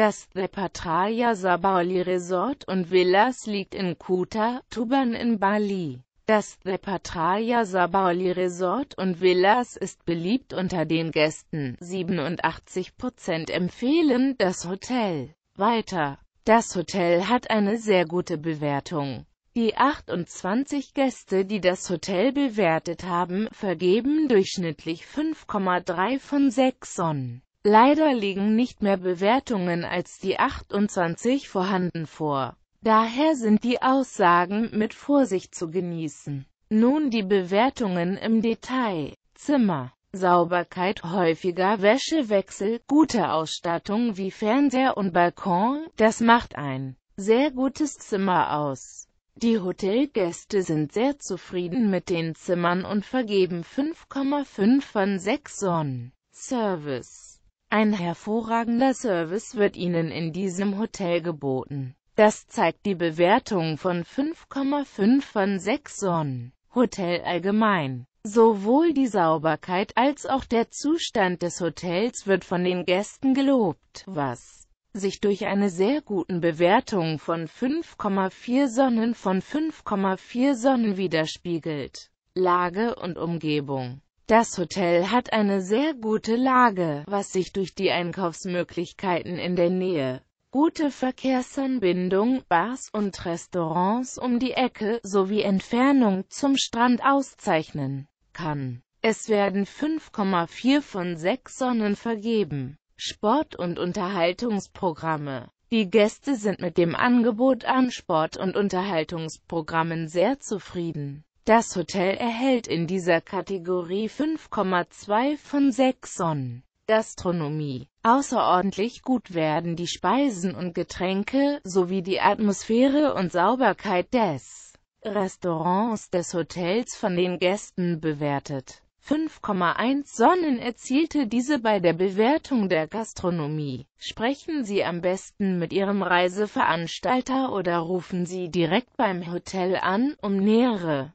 Das Repatraja Sabali Resort und Villas liegt in Kuta, Tuban in Bali. Das Repatraja Sabali Resort und Villas ist beliebt unter den Gästen. 87% empfehlen das Hotel. Weiter. Das Hotel hat eine sehr gute Bewertung. Die 28 Gäste, die das Hotel bewertet haben, vergeben durchschnittlich 5,3 von 6 Sonnen. Leider liegen nicht mehr Bewertungen als die 28 vorhanden vor. Daher sind die Aussagen mit Vorsicht zu genießen. Nun die Bewertungen im Detail. Zimmer. Sauberkeit, häufiger Wäschewechsel, gute Ausstattung wie Fernseher und Balkon, das macht ein sehr gutes Zimmer aus. Die Hotelgäste sind sehr zufrieden mit den Zimmern und vergeben 5,5 von 6 Sonnen. Service ein hervorragender Service wird Ihnen in diesem Hotel geboten. Das zeigt die Bewertung von 5,5 von 6 Sonnen. Hotel allgemein. Sowohl die Sauberkeit als auch der Zustand des Hotels wird von den Gästen gelobt, was sich durch eine sehr guten Bewertung von 5,4 Sonnen von 5,4 Sonnen widerspiegelt. Lage und Umgebung das Hotel hat eine sehr gute Lage, was sich durch die Einkaufsmöglichkeiten in der Nähe, gute Verkehrsanbindung, Bars und Restaurants um die Ecke sowie Entfernung zum Strand auszeichnen kann. Es werden 5,4 von 6 Sonnen vergeben. Sport- und Unterhaltungsprogramme Die Gäste sind mit dem Angebot an Sport- und Unterhaltungsprogrammen sehr zufrieden. Das Hotel erhält in dieser Kategorie 5,2 von 6 Sonnen. Gastronomie. Außerordentlich gut werden die Speisen und Getränke, sowie die Atmosphäre und Sauberkeit des Restaurants des Hotels von den Gästen bewertet. 5,1 Sonnen erzielte diese bei der Bewertung der Gastronomie. Sprechen Sie am besten mit Ihrem Reiseveranstalter oder rufen Sie direkt beim Hotel an, um nähere